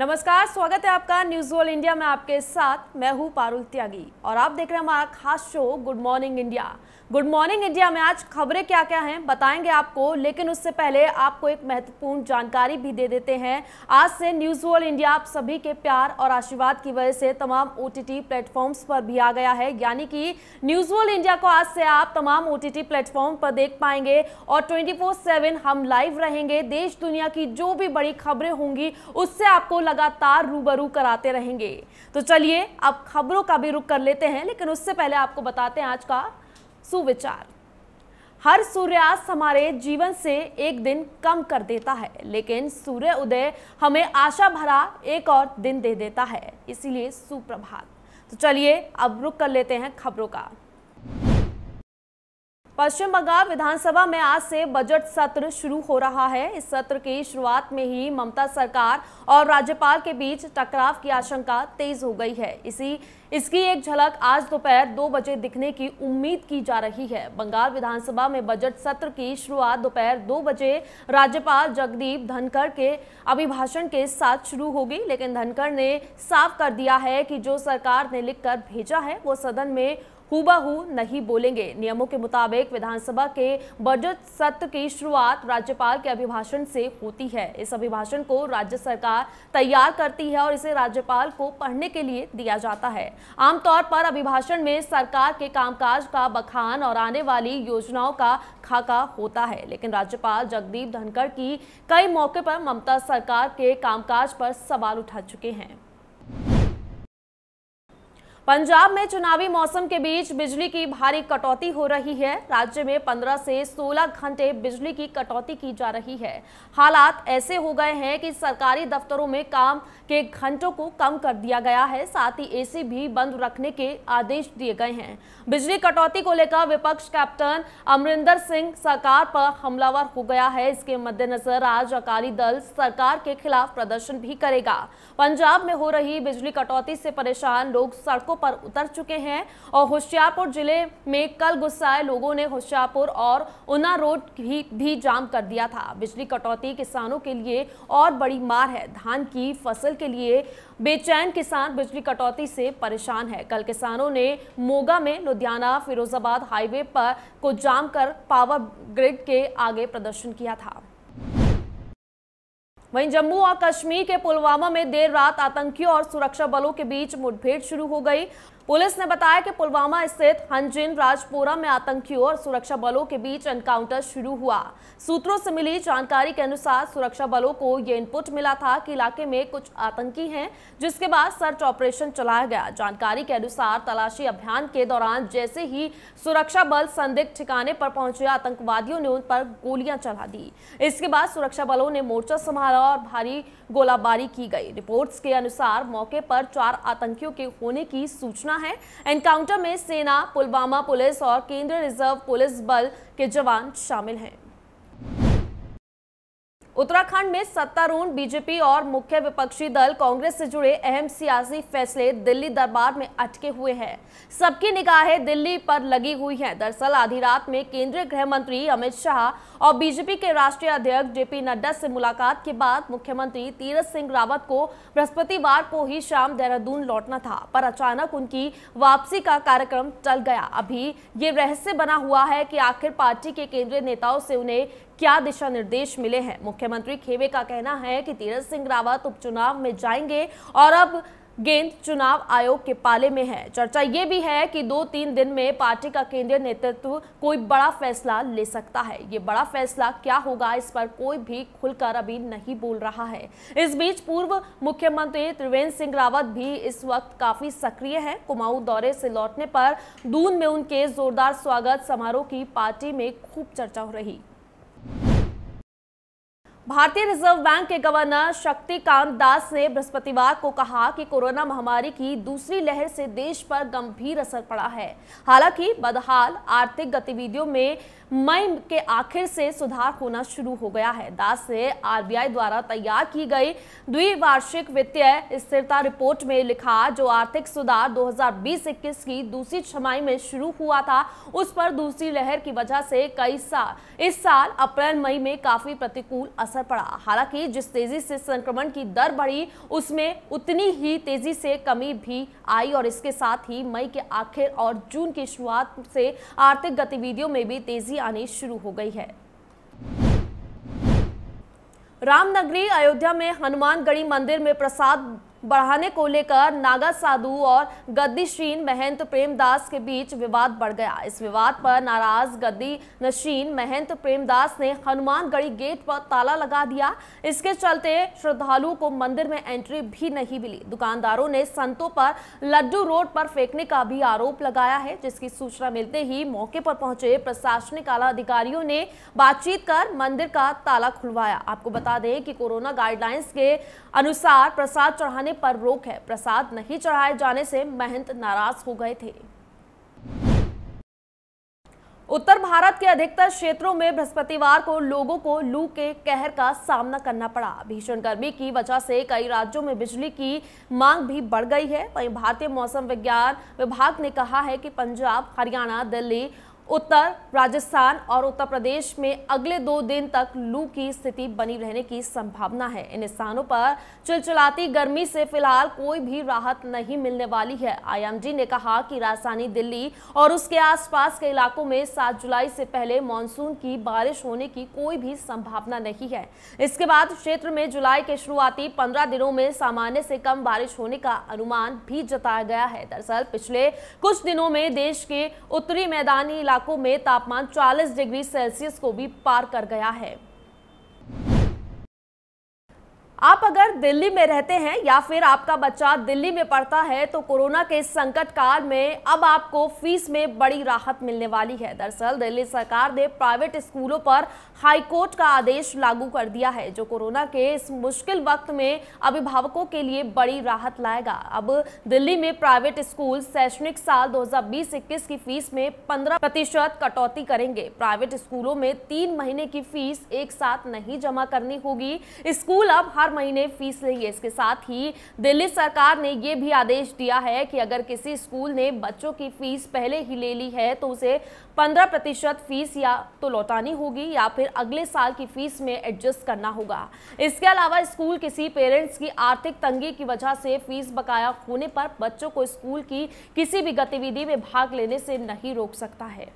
नमस्कार स्वागत है आपका न्यूज वर्ल्ड इंडिया में आपके साथ मैं हूं पारुल त्यागी और आप देख रहे हैं हमारा खास show good morning India good morning India में आज खबरें क्या क्या हैं बताएंगे आपको लेकिन उससे पहले आपको एक महत्वपूर्ण जानकारी भी दे देते हैं आज से न्यूज़ वर्ल्ड इंडिया आप सभी के प्यार और आशीर्वाद की वजह से तमाम ओ टी प्लेटफॉर्म्स पर भी आ गया है यानी कि न्यूज़ वर्ल्ड इंडिया को आज से आप तमाम ओ टी प्लेटफॉर्म पर देख पाएंगे और ट्वेंटी हम लाइव रहेंगे देश दुनिया की जो भी बड़ी खबरें होंगी उससे आपको लगातार रूबरू कराते रहेंगे तो चलिए अब खबरों का भी रुख कर लेते हैं लेकिन उससे पहले आपको बताते हैं आज का सुविचार हर सूर्यास्त हमारे जीवन से एक दिन कम कर देता है लेकिन सूर्य उदय हमें आशा भरा एक और दिन दे देता है इसीलिए सुप्रभात तो चलिए अब रुक कर लेते हैं खबरों का पश्चिम बंगाल विधानसभा में आज से बजट सत्र शुरू हो रहा है इस सत्र की शुरुआत में ही ममता सरकार और राज्यपाल के बीच टकराव की आशंका तेज हो गई है इसी इसकी एक झलक आज दोपहर दो, दो बजे दिखने की उम्मीद की जा रही है बंगाल विधानसभा में बजट सत्र की शुरुआत दोपहर दो, दो बजे राज्यपाल जगदीप धनखड़ के अभिभाषण के साथ शुरू होगी लेकिन धनखड़ ने साफ कर दिया है कि जो सरकार ने लिखकर भेजा है वो सदन में हु नहीं बोलेंगे नियमों के मुताबिक विधानसभा के बजट सत्र की शुरुआत राज्यपाल के अभिभाषण से होती है इस अभिभाषण को राज्य सरकार तैयार करती है और इसे राज्यपाल को पढ़ने के लिए दिया जाता है आमतौर पर अभिभाषण में सरकार के कामकाज का बखान और आने वाली योजनाओं का खाका होता है लेकिन राज्यपाल जगदीप धनखड़ की कई मौके पर ममता सरकार के कामकाज पर सवाल उठा चुके हैं पंजाब में चुनावी मौसम के बीच बिजली की भारी कटौती हो रही है राज्य में 15 से 16 घंटे बिजली की कटौती की जा रही है हालात ऐसे हो गए हैं कि सरकारी दफ्तरों में काम के घंटों को कम कर दिया गया है साथ ही एसी भी बंद रखने के आदेश दिए गए हैं बिजली कटौती को लेकर विपक्ष कैप्टन अमरिंदर सिंह सरकार पर हमलावर हो गया है इसके मद्देनजर आज अकाली दल सरकार के खिलाफ प्रदर्शन भी करेगा पंजाब में हो रही बिजली कटौती से परेशान लोग सड़कों सड़कों पर उतर चुके हैं और होशियारपुर जिले में कल गुस्साए लोगों ने होशियारपुर और उना रोड भी, भी जाम कर दिया था बिजली कटौती किसानों के लिए और बड़ी मार है धान की फसल के लिए बेचैन किसान बिजली कटौती से परेशान है कल किसानों ने मोगा में लुधियाना फिरोजाबाद हाईवे पर को जाम कर पावर ग्रिड के आगे प्रदर्शन किया था वहीं जम्मू और कश्मीर के पुलवामा में देर रात आतंकियों और सुरक्षा बलों के बीच मुठभेड़ शुरू हो गई पुलिस ने बताया कि पुलवामा स्थित हंजिन राजपुरा में आतंकियों और सुरक्षा बलों के बीच एनकाउंटर शुरू हुआ सूत्रों से मिली जानकारी के अनुसार सुरक्षा बलों को यह इनपुट मिला था कि इलाके में कुछ आतंकी हैं जिसके बाद सर्च ऑपरेशन चलाया गया जानकारी के अनुसार तलाशी अभियान के दौरान जैसे ही सुरक्षा बल संदिग्ध ठिकाने पर पहुंचे आतंकवादियों ने उन पर गोलियां चला दी इसके बाद सुरक्षा बलों ने मोर्चा संभाला और भारी गोलाबारी की गई रिपोर्ट के अनुसार मौके पर चार आतंकियों के होने की सूचना है एनकाउंटर में सेना पुलवामा पुलिस और केंद्रीय रिजर्व पुलिस बल के जवान शामिल हैं उत्तराखंड में सत्तारूढ़ बीजेपी और मुख्य विपक्षी दल कांग्रेस से जुड़े अहम सियासी फैसले दिल्ली दरबार में अटके हुए हैं सबकी निगाहें दिल्ली पर लगी हुई हैं दरअसल आधी रात में केंद्रीय गृह मंत्री अमित शाह और बीजेपी के राष्ट्रीय अध्यक्ष जेपी नड्डा से मुलाकात के बाद मुख्यमंत्री तीरथ सिंह रावत को बृहस्पतिवार को ही शाम देहरादून लौटना था पर अचानक उनकी वापसी का कार्यक्रम टल गया अभी ये रहस्य बना हुआ है कि आखिर पार्टी के केंद्रीय नेताओं से उन्हें क्या दिशा निर्देश मिले हैं मुख्यमंत्री खेवे का कहना है कि तीरथ सिंह रावत उपचुनाव में जाएंगे और अब गेंद चुनाव आयोग के पाले में है चर्चा ये भी है कि दो तीन दिन में पार्टी का केंद्रीय नेतृत्व कोई बड़ा फैसला ले सकता है ये बड़ा फैसला क्या होगा इस पर कोई भी खुलकर अभी नहीं बोल रहा है इस बीच पूर्व मुख्यमंत्री त्रिवेंद्र सिंह रावत भी इस वक्त काफी सक्रिय हैं कुमाऊं दौरे से लौटने पर दून में उनके जोरदार स्वागत समारोह की पार्टी में खूब चर्चा हो रही भारतीय रिजर्व बैंक के गवर्नर शक्तिकांत दास ने बृहस्पतिवार को कहा कि कोरोना महामारी की दूसरी लहर से देश पर गंभीर असर पड़ा है हालांकि बदहाल आर्थिक गतिविधियों में मई के आखिर से सुधार होना शुरू हो गया है दास ने आरबीआई द्वारा तैयार की गई द्विवार्षिक वित्तीय स्थिरता रिपोर्ट में लिखा जो आर्थिक सुधार दो 21 की दूसरी छमाई में शुरू हुआ था उस पर दूसरी लहर की वजह से कई साल इस साल अप्रैल मई में काफी प्रतिकूल असर असर पड़ा हालांकि जिस तेजी से संक्रमण की दर बढ़ी उसमें उतनी ही तेजी से कमी भी आई और इसके साथ ही मई के आखिर और जून की शुरुआत से आर्थिक गतिविधियों में भी तेजी आनी शुरू हो गई है रामनगरी अयोध्या में हनुमानगढ़ी मंदिर में प्रसाद बढ़ाने को लेकर नागा साधु और गद्दी महंत प्रेमदास के बीच विवाद बढ़ गया इस विवाद पर नाराज गद्दी नशीन महंत प्रेमदास ने हनुमानगढ़ी गेट पर ताला लगा दिया इसके चलते श्रद्धालुओं को मंदिर में एंट्री भी नहीं मिली दुकानदारों ने संतों पर लड्डू रोड पर फेंकने का भी आरोप लगाया है जिसकी सूचना मिलते ही मौके पर पहुंचे प्रशासनिक आला अधिकारियों ने बातचीत कर मंदिर का ताला खुलवाया आपको बता दें कि कोरोना गाइडलाइंस के अनुसार प्रसाद चढ़ाने चढ़ाने पर रोक है प्रसाद नहीं चढ़ाए जाने से महंत नाराज हो गए थे उत्तर भारत के अधिकतर क्षेत्रों में बृहस्पतिवार को लोगों को लू के कहर का सामना करना पड़ा भीषण गर्मी की वजह से कई राज्यों में बिजली की मांग भी बढ़ गई है वहीं भारतीय मौसम विज्ञान विभाग ने कहा है कि पंजाब हरियाणा दिल्ली उत्तर राजस्थान और उत्तर प्रदेश में अगले दो दिन तक लू की स्थिति बनी रहने की संभावना है इन स्थानों पर चिलचिलाती गर्मी से फिलहाल कोई भी राहत नहीं मिलने वाली है आईएमडी ने कहा कि राजधानी दिल्ली और उसके आसपास के इलाकों में 7 जुलाई से पहले मानसून की बारिश होने की कोई भी संभावना नहीं है इसके बाद क्षेत्र में जुलाई के शुरुआती पंद्रह दिनों में सामान्य से कम बारिश होने का अनुमान भी जताया गया है दरअसल पिछले कुछ दिनों में देश के उत्तरी मैदानी इलाकों इलाकों में तापमान 40 डिग्री सेल्सियस को भी पार कर गया है आप अगर दिल्ली में रहते हैं या फिर आपका बच्चा दिल्ली में पढ़ता है तो कोरोना के संकट काल में अब आपको फीस में बड़ी राहत मिलने वाली है दरअसल दिल्ली सरकार ने प्राइवेट स्कूलों पर हाईकोर्ट का आदेश लागू कर दिया है जो कोरोना के इस मुश्किल वक्त में अभिभावकों के लिए बड़ी राहत लाएगा अब दिल्ली में प्राइवेट स्कूल शैक्षणिक साल दो हजार की फीस में पंद्रह प्रतिशत कटौती करेंगे प्राइवेट स्कूलों में तीन महीने की फीस एक साथ नहीं जमा करनी होगी स्कूल अब हर चार महीने फीस ली है इसके साथ ही दिल्ली सरकार ने यह भी आदेश दिया है कि अगर किसी स्कूल ने बच्चों की फीस पहले ही ले ली है तो उसे पंद्रह प्रतिशत फीस या तो लौटानी होगी या फिर अगले साल की फीस में एडजस्ट करना होगा इसके अलावा स्कूल किसी पेरेंट्स की आर्थिक तंगी की वजह से फीस बकाया होने पर बच्चों को स्कूल की किसी भी गतिविधि में भाग लेने से नहीं रोक सकता है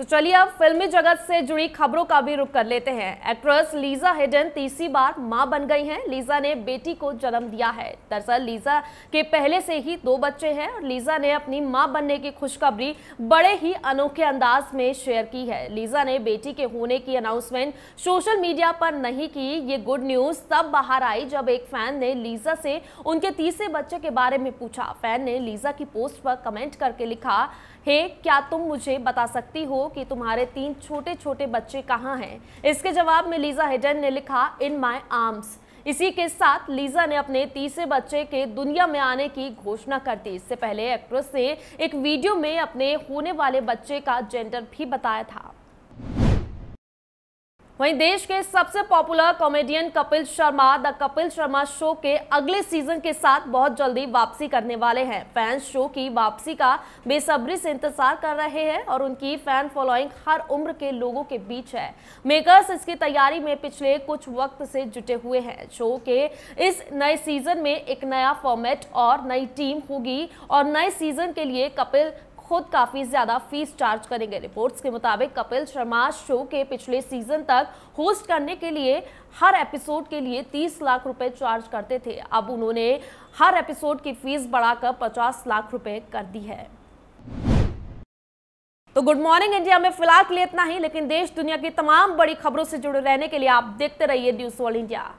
तो चलिए अब फिल्मी जगत से जुड़ी खबरों का भी रुख कर लेते हैं एक्ट्रेस लीजा हेडन तीसरी बार मां बन गई हैं लीजा ने बेटी को जन्म दिया है दरअसल लीजा के पहले से ही दो बच्चे हैं और लीजा ने अपनी मां बनने की खुशखबरी बड़े ही अनोखे अंदाज में शेयर की है लीजा ने बेटी के होने की अनाउंसमेंट सोशल मीडिया पर नहीं की ये गुड न्यूज तब बाहर आई जब एक फैन ने लीजा से उनके तीसरे बच्चे के बारे में पूछा फैन ने लीजा की पोस्ट पर कमेंट करके लिखा हे क्या तुम मुझे बता सकती हो कि तुम्हारे तीन छोटे छोटे बच्चे कहाँ हैं इसके जवाब में लीजा हेडन ने लिखा इन माई आर्म्स इसी के साथ लीजा ने अपने तीसरे बच्चे के दुनिया में आने की घोषणा कर दी इससे पहले एक्ट्रेस ने एक वीडियो में अपने होने वाले बच्चे का जेंडर भी बताया था वहीं देश के सबसे popular comedian Kapil Sharma the Kapil Sharma show के अगले सीजन के साथ बहुत जल्दी वापसी करने वाले हैं फैंस शो की वापसी का बेसब्री से इंतजार कर रहे हैं और उनकी फैन फॉलोइंग हर उम्र के लोगों के बीच है मेकर्स इसकी तैयारी में पिछले कुछ वक्त से जुटे हुए हैं शो के इस नए सीजन में एक नया फॉर्मेट और नई टीम होगी और नए सीजन के लिए कपिल खुद काफ़ी ज़्यादा फीस चार्ज करेंगे रिपोर्ट्स के मुताबिक कपिल शर्मा शो के पिछले सीजन तक होस्ट करने के लिए हर एपिसोड के लिए 30 लाख रुपए चार्ज करते थे अब उन्होंने हर एपिसोड की फीस बढ़ाकर 50 लाख रुपए कर दी है तो गुड मॉर्निंग इंडिया में फिलहाल के लिए इतना ही लेकिन देश दुनिया की तमाम बड़ी खबरों से जुड़े रहने के लिए आप देखते रहिए न्यूज ऑल इंडिया